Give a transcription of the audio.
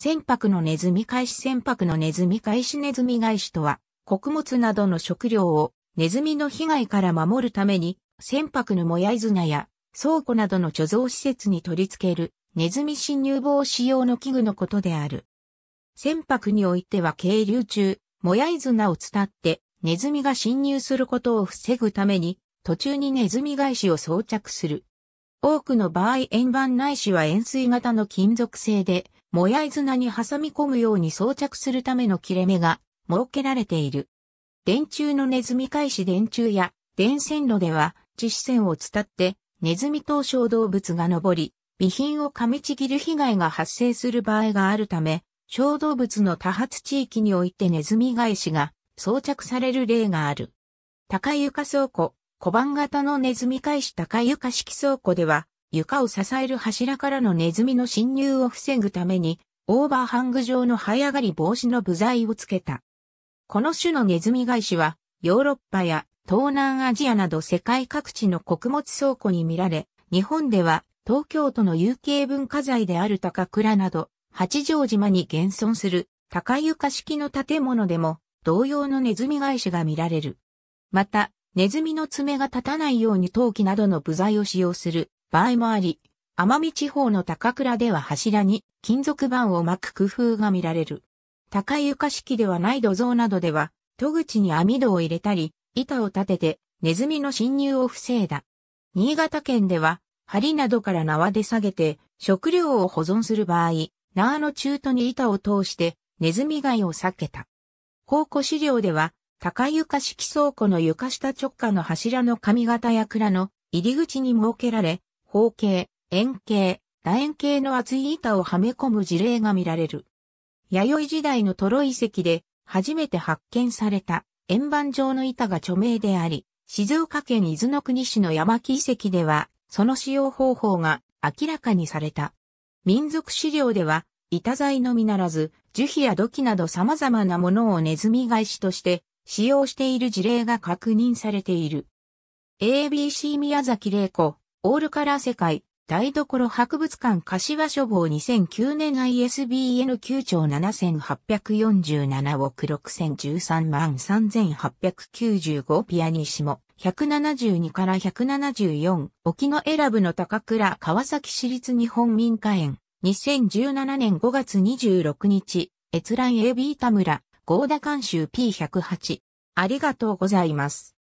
船舶のネズミ返し船舶のネズミ返しネズミ返しとは、穀物などの食料をネズミの被害から守るために、船舶のもやいナや倉庫などの貯蔵施設に取り付けるネズミ侵入防止用の器具のことである。船舶においては渓流中、もやいナを伝ってネズミが侵入することを防ぐために、途中にネズミ返しを装着する多くの場合円盤ないしは円錐型の金属製で、もやい綱に挟み込むように装着するための切れ目が設けられている。電柱のネズミ返し電柱や電線路では、地支線を伝ってネズミ等小動物が登り、備品を噛みちぎる被害が発生する場合があるため、小動物の多発地域においてネズミ返しが装着される例がある。高床倉庫、小判型のネズミ返し高床式倉庫では、床を支える柱からのネズミの侵入を防ぐために、オーバーハング状の這い上がり防止の部材をつけた。この種のネズミ返しは、ヨーロッパや東南アジアなど世界各地の穀物倉庫に見られ、日本では東京都の有形文化財である高倉など、八丈島に現存する高床式の建物でも同様のネズミ返しが見られる。また、ネズミの爪が立たないように陶器などの部材を使用する場合もあり、奄美地方の高倉では柱に金属板を巻く工夫が見られる。高い床式ではない土蔵などでは、戸口に網戸を入れたり、板を立ててネズミの侵入を防いだ。新潟県では、針などから縄で下げて食料を保存する場合、縄の中途に板を通してネズミ害を避けた。考古資料では、高床式倉庫の床下直下の柱の上型や蔵の入り口に設けられ、方形、円形、楕円形の厚い板をはめ込む事例が見られる。弥生時代のトロ遺跡で初めて発見された円盤状の板が著名であり、静岡県伊豆の国市の山木遺跡では、その使用方法が明らかにされた。民族資料では、板材のみならず、樹皮や土器など様々なものをネズミ返しとして使用している事例が確認されている。ABC 宮崎玲子、オールカラー世界、台所博物館柏書房2009年 ISBN 9兆7847億6013万3895ピアニシモ172から174沖の選ぶの高倉川崎市立日本民家園2017年5月26日閲覧 AB 田村ゴーダ監修 P108。ありがとうございます。